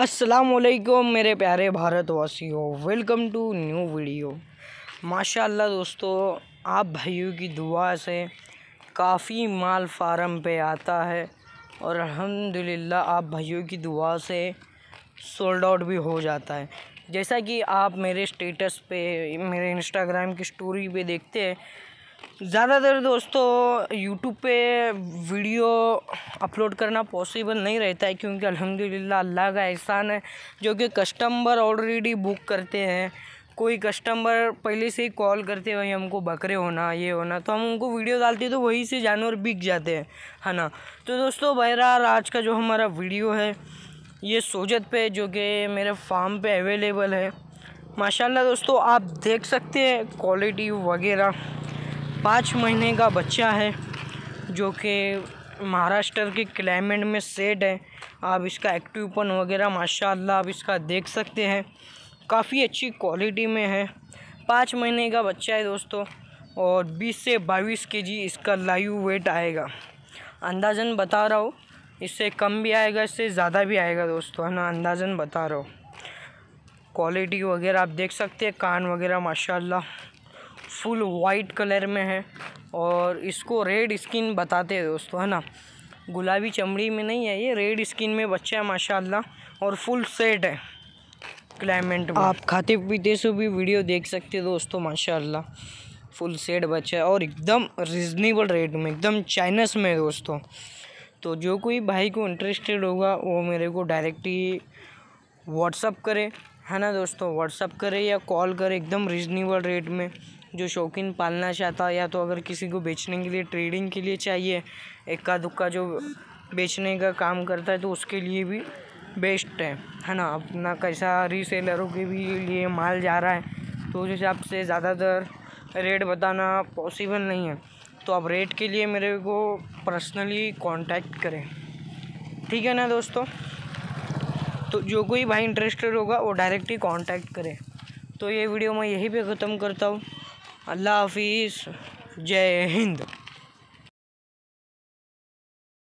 असलकुम मेरे प्यारे भारतवासियों वेलकम टू न्यू वीडियो माशाल्लाह दोस्तों आप भाइयों की दुआ से काफ़ी माल फार्म पे आता है और अल्हम्दुलिल्लाह आप भाइयों की दुआ से सोल्ड आउट भी हो जाता है जैसा कि आप मेरे स्टेटस पे मेरे इंस्टाग्राम की स्टोरी पे देखते हैं ज़्यादातर दोस्तों यूट्यूब पे वीडियो अपलोड करना पॉसिबल नहीं रहता है क्योंकि अल्हम्दुलिल्लाह अल्लाह का एहसान है जो कि कस्टमर ऑलरेडी बुक करते हैं कोई कस्टमर पहले से ही कॉल करते हैं भाई हमको बकरे होना ये होना तो हम उनको वीडियो डालते तो वहीं से जानवर बिक जाते हैं है ना तो दोस्तों बहरहाल आज का जो हमारा वीडियो है ये सोजत पे जो कि मेरे फार्म पे अवेलेबल है माशाल्लाह दोस्तों आप देख सकते हैं क्वालिटी वगैरह पाँच महीने का बच्चा है जो कि महाराष्ट्र के क्लाइमेट में सेट है आप इसका एक्टिवपन वगैरह माशाल्लाह आप इसका देख सकते हैं काफ़ी अच्छी क्वालिटी में है पाँच महीने का बच्चा है दोस्तों और 20 से 22 के जी इसका लाइव वेट आएगा अंदाजन बता रहा हूँ इससे कम भी आएगा इससे ज़्यादा भी आएगा दोस्तों है ना अंदाजन बता रहा हूँ क्वालिटी वगैरह आप देख सकते हैं कान वगैरह माशाल्लाह फुल वाइट कलर में है और इसको रेड स्किन बताते हैं दोस्तों है ना गुलाबी चमड़ी में नहीं है ये रेड स्किन में बच्चा है माशाल्लाह और फुल सेट है क्लाइमेट में आप खाते पीते से भी वीडियो देख सकते दोस्तों माशाल्लाह फुल सेट बच्चा है और एकदम रिजनेबल रेट में एकदम चाइनस में दोस्तों तो जो कोई भाई को इंटरेस्टेड होगा वो मेरे को डायरेक्ट ही व्हाट्सअप करे है ना दोस्तों व्हाट्सअप करे या कॉल करे एकदम रिजनेबल रेट में जो शौकीन पालना चाहता है या तो अगर किसी को बेचने के लिए ट्रेडिंग के लिए चाहिए इक्का दुक्का जो बेचने का काम करता है तो उसके लिए भी बेस्ट है है ना अपना कैसा रीसेलरों के भी लिए माल जा रहा है तो उस हिसाब से ज़्यादातर रेट बताना पॉसिबल नहीं है तो आप रेट के लिए मेरे को पर्सनली कांटेक्ट करें ठीक है ना दोस्तों तो जो कोई भाई इंटरेस्टेड होगा वो डायरेक्ट ही कांटेक्ट करें तो ये वीडियो मैं यहीं पे ख़त्म करता हूँ अल्लाह हाफिज़ जय हिंद